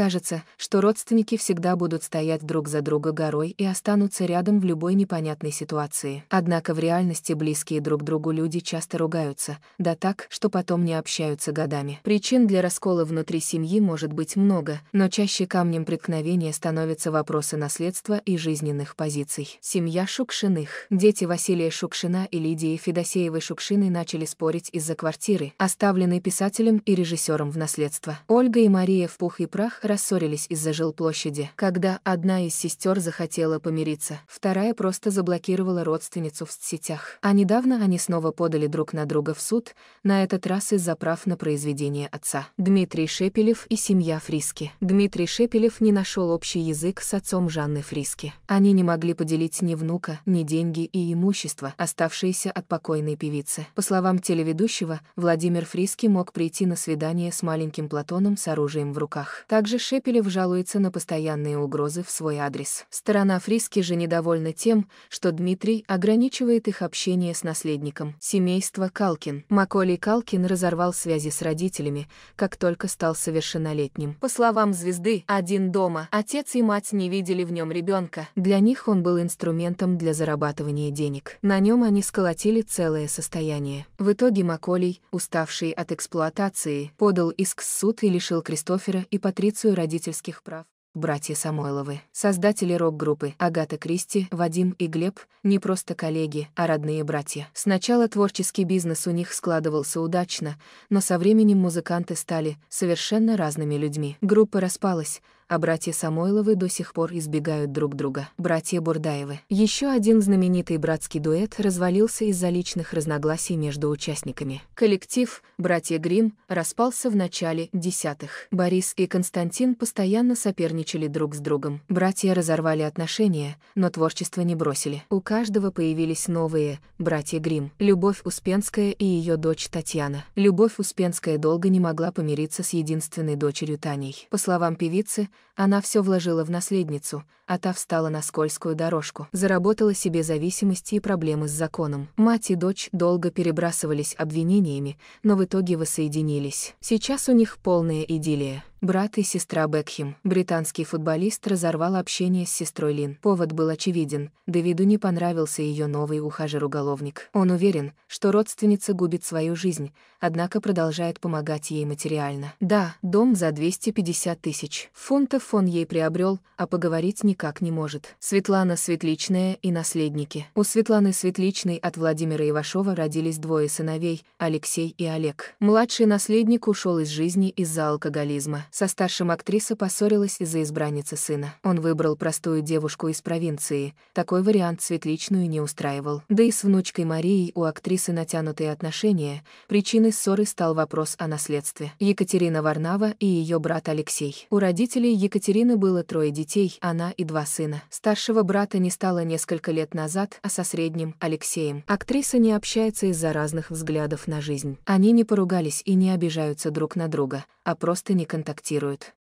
кажется, что родственники всегда будут стоять друг за друга горой и останутся рядом в любой непонятной ситуации. Однако в реальности близкие друг другу люди часто ругаются, да так, что потом не общаются годами. Причин для раскола внутри семьи может быть много, но чаще камнем преткновения становятся вопросы наследства и жизненных позиций. Семья Шукшиных. Дети Василия Шукшина и Лидии Федосеевой Шукшины начали спорить из-за квартиры, оставленной писателем и режиссером в наследство. Ольга и Мария в пух и прах рассорились из-за жилплощади, когда одна из сестер захотела помириться, вторая просто заблокировала родственницу в сетях. А недавно они снова подали друг на друга в суд, на этот раз из-за прав на произведение отца. Дмитрий Шепелев и семья Фриски. Дмитрий Шепелев не нашел общий язык с отцом Жанны Фриски. Они не могли поделить ни внука, ни деньги и имущество, оставшиеся от покойной певицы. По словам телеведущего, Владимир Фриски мог прийти на свидание с маленьким Платоном с оружием в руках. Также Шепелев жалуется на постоянные угрозы в свой адрес. Сторона Фриски же недовольна тем, что Дмитрий ограничивает их общение с наследником. Семейство Калкин. Маколей Калкин разорвал связи с родителями, как только стал совершеннолетним. По словам звезды, один дома, отец и мать не видели в нем ребенка. Для них он был инструментом для зарабатывания денег. На нем они сколотили целое состояние. В итоге Маколей, уставший от эксплуатации, подал иск в суд и лишил Кристофера и Патриции концепцию родительских прав. Братья Самойловы, создатели рок-группы Агата Кристи, Вадим и Глеб, не просто коллеги, а родные братья. Сначала творческий бизнес у них складывался удачно, но со временем музыканты стали совершенно разными людьми. Группа распалась, а братья Самойловы до сих пор избегают друг друга. Братья Бурдаевы. Еще один знаменитый братский дуэт развалился из-за личных разногласий между участниками. Коллектив «Братья Грим распался в начале десятых. Борис и Константин постоянно соперничали друг с другом. Братья разорвали отношения, но творчество не бросили. У каждого появились новые «Братья Грим. Любовь Успенская и ее дочь Татьяна. Любовь Успенская долго не могла помириться с единственной дочерью Таней. По словам певицы, она все вложила в наследницу, а та встала на скользкую дорожку, заработала себе зависимости и проблемы с законом. Мать и дочь долго перебрасывались обвинениями, но в итоге воссоединились. Сейчас у них полная идиллия. Брат и сестра Бекхем, британский футболист, разорвал общение с сестрой Лин. Повод был очевиден, Дэвиду не понравился ее новый ухажер-уголовник. Он уверен, что родственница губит свою жизнь, однако продолжает помогать ей материально. Да, дом за 250 тысяч. Фунтов он ей приобрел, а поговорить никак не может. Светлана Светличная и наследники. У Светланы Светличной от Владимира Ивашова родились двое сыновей, Алексей и Олег. Младший наследник ушел из жизни из-за алкоголизма. Со старшим актриса поссорилась из-за избранницы сына. Он выбрал простую девушку из провинции. Такой вариант Светличную не устраивал. Да и с внучкой Марией у актрисы натянутые отношения. Причиной ссоры стал вопрос о наследстве. Екатерина Варнава и ее брат Алексей. У родителей Екатерины было трое детей, она и два сына. Старшего брата не стало несколько лет назад, а со средним – Алексеем. Актриса не общается из-за разных взглядов на жизнь. Они не поругались и не обижаются друг на друга, а просто не контактируют контактируют.